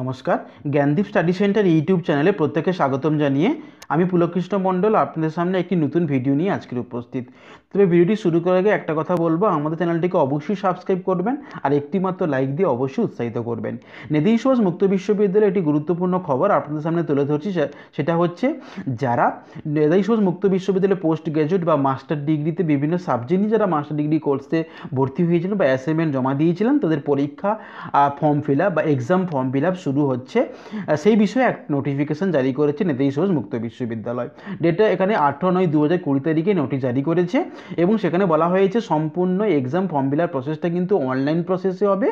নমস্কার Gyandeep study centre YouTube চ্যানেলে প্রত্যেকে স্বাগতম জানিয়ে আমি পুলকৃষ্ণ মণ্ডল আপনাদের সামনে একটি নতুন ভিডিও নিয়ে আজকের উপস্থিত তবে ভিডিওটি শুরু করার আগে একটা কথা বলবো আমাদের চ্যানেলটিকে অবশ্যই সাবস্ক্রাইব করবেন আর একটি মাত্র লাইক দিয়ে অবশ্যই উৎসাহিত করবেন নেদিন সুভাষ মুক্ত বিশ্ববিদ্যালয়ের একটি গুরুত্বপূর্ণ খবর আপনাদের সামনে তুলে ধরছি সেটা হচ্ছে যারা নেদাই সুভাষ মুক্ত বিশ্ববিদ্যালয়ে পোস্ট গ্র্যাজুয়েট বা মাস্টার ডিগ্রিতে বিভিন্ন সাবজেক্ট নিয়ে যারা মাস্টার ডিগ্রি কোর্সে ভর্তি হয়েছিলেন বা অ্যাসাইনমেন্ট জমা দিয়েছিলেন তাদের পরীক্ষা ফর্ম ফিল আপ বা এক্সাম ফর্ম ফিল আপ শুরু হচ্ছে সেই বিষয়ে এক নোটিফিকেশন জারি করেছে নেতাজি সুভাষ মুক্ত বিশ্ববিদ্যালয় বিশ্ববিদ্যালয় ডেটটা এখানে আঠারো নয় দু হাজার কুড়ি তারিখে নোটিশ জারি করেছে এবং সেখানে বলা হয়েছে সম্পূর্ণ এক্সাম ফর্ম ফিলার প্রসেসটা কিন্তু অনলাইন প্রসেসে হবে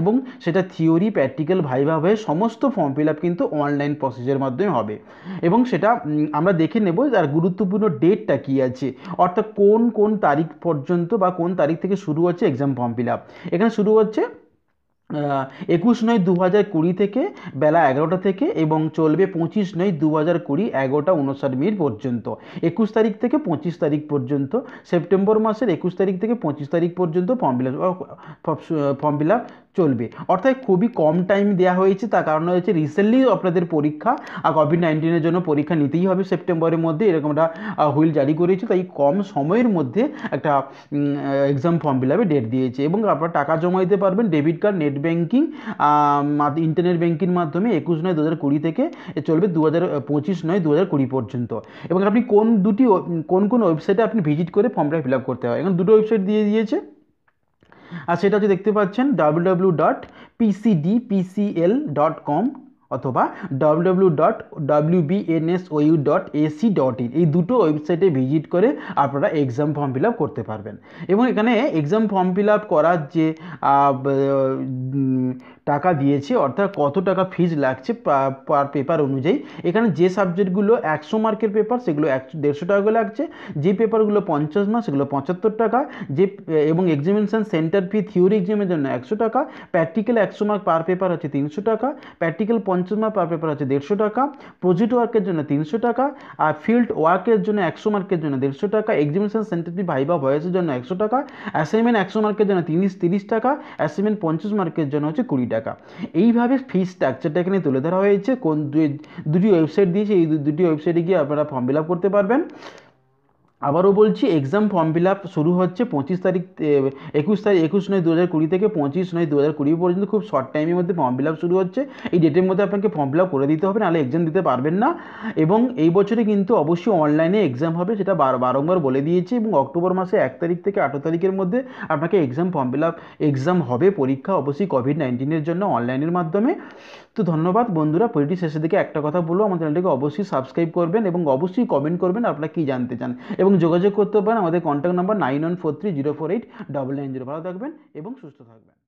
এবং সেটা থিওরি প্র্যাকটিক্যাল ভাইভা হয়ে সমস্ত ফর্ম ফিল আপ কিন্তু অনলাইন প্রসেসের মাধ্যমে হবে এবং সেটা আমরা দেখে নেব তার গুরুত্বপূর্ণ ডেটটা কী আছে অর্থাৎ কোন কোন তারিখ পর্যন্ত বা কোন তারিখ থেকে শুরু হচ্ছে এক্সাম ফর্ম ফিল আপ এখানে শুরু হচ্ছে একুশ নয় দু হাজার কুড়ি থেকে বেলা এগারোটা থেকে এবং চলবে পঁচিশ নয় দু হাজার কুড়ি এগারোটা উনষাট মিনিট পর্যন্ত একুশ তারিখ থেকে পঁচিশ তারিখ পর্যন্ত সেপ্টেম্বর মাসের একুশ তারিখ থেকে পঁচিশ তারিখ পর্যন্ত form fill up form fill up চলবে অর্থাৎ খুবই কম টাইম দেওয়া হয়েছে তার কারণ হচ্ছে রিসেন্টলি আপনাদের পরীক্ষা আর কোভিড নাইন্টিনের জন্য পরীক্ষা নিতেই হবে সেপ্টেম্বরের মধ্যে এরকম একটা হুইল জারি করেছে তাই কম সময়ের মধ্যে একটা এক্সাম ফর্ম ফিল আপে ডেট দিয়েছে এবং আপনারা টাকা জমা দিতে পারবেন debit card net banking internet banking মাধ্যমে একুশ নয় দু হাজার কুড়ি থেকে চলবে দু হাজার পঁচিশ নয় দু হাজার কুড়ি পর্যন্ত এবং আপনি কোন দুটি কোন কোন ওয়েবসাইটে আপনি ভিজিট করে ফর্মটা ফিল আপ করতে হয় এখন দুটো ওয়েবসাইট দিয়ে দিয়েছে আর সেটা হচ্ছে দেখতে পাচ্ছেন ডাব্লিউ ডট ডট কম অথবা ডট ডাব্লিউ ডট ডট এই দুটো ওয়েবসাইটে ভিজিট করে আপনারা এক্সাম ফর্ম ফিল করতে পারবেন এবং এখানে এক্সাম ফর্ম ফিল করার যে টাকা দিয়েছে অর্থাৎ কত টাকা ফিজ লাগছে পার পেপার অনুযায়ী এখানে যে সাবজেক্টগুলো একশো মার্কের পেপার সেগুলো একশো দেড়শো টাকা করে লাগছে যে পেপারগুলো পঞ্চাশ মার্ক সেগুলো পঁচাত্তর টাকা যে এবং এক্সামিনেশান সেন্টার ফি থিওরি এক্সামের জন্য একশো টাকা প্র্যাকটিক্যাল একশো মার্ক পার পেপার হচ্ছে তিনশো টাকা প্র্যাকটিক্যাল পঞ্চাশ মার্ক পার পেপার হচ্ছে দেড়শো টাকা প্রজেক্ট ওয়ার্কের জন্য তিনশো টাকা আর ফিল্ড ওয়ার্কের জন্য একশো মার্কের জন্য দেড়শো টাকা এক্সামিনেশান সেন্টার ফি ভাইবা ভয়েসের জন্য একশো টাকা অ্যাসাইনমেন্ট একশো মার্কের জন্য তিরিশ তিরিশ টাকা অ্যাসাইনমেন্ট পঞ্চাশ মার্কের জন্য হচ্ছে কুড়ি টাকা টাকা এইভাবে ফি স্ট্রাকচারটা এখানে তুলে ধরা হয়েছে কোন দুটি ওয়েবসাইট দিয়েছে এই দুটি ওয়েবসাইটে গিয়ে আপনারা ফর্ম ফিল আপ করতে পারবেন আবারও বলছি এক্সাম ফর্ম ফিল আপ শুরু হচ্ছে পঁচিশ তারিখ একুশ তারিখ একুশ নয় দু হাজার কুড়ি থেকে পঁচিশ নয় দু হাজার কুড়ি পর্যন্ত খুব শর্ট টাইমের মধ্যে ফর্ম ফিল আপ শুরু হচ্ছে এই ডেটের মধ্যে আপনাকে ফর্ম ফিল আপ করে দিতে হবে নাহলে এক্সাম দিতে পারবেন না এবং এই বছরে কিন্তু অবশ্যই অনলাইনে এক্সাম হবে সেটা বার বারংবার বলে দিয়েছি এবং অক্টোবর মাসে এক তারিখ থেকে আঠেরো তারিখের মধ্যে আপনাকে exam form fill up exam হবে পরীক্ষা অবশ্যই কোভিড নাইন্টিনের জন্য অনলাইনের মাধ্যমে তো ধন্যবাদ বন্ধুরা পরিটি শেষের দিকে একটা কথা বলবো আমার চ্যানেলটিকে অবশ্যই সাবস্ক্রাইব করবেন এবং অবশ্যই কমেন্ট করবেন আপনারা কী জানতে চান এবং এবং যোগাযোগ করতে পারেন আমাদের contact number nine one four three zero four eight double nine zero ভালো থাকবেন এবং সুস্থ থাকবেন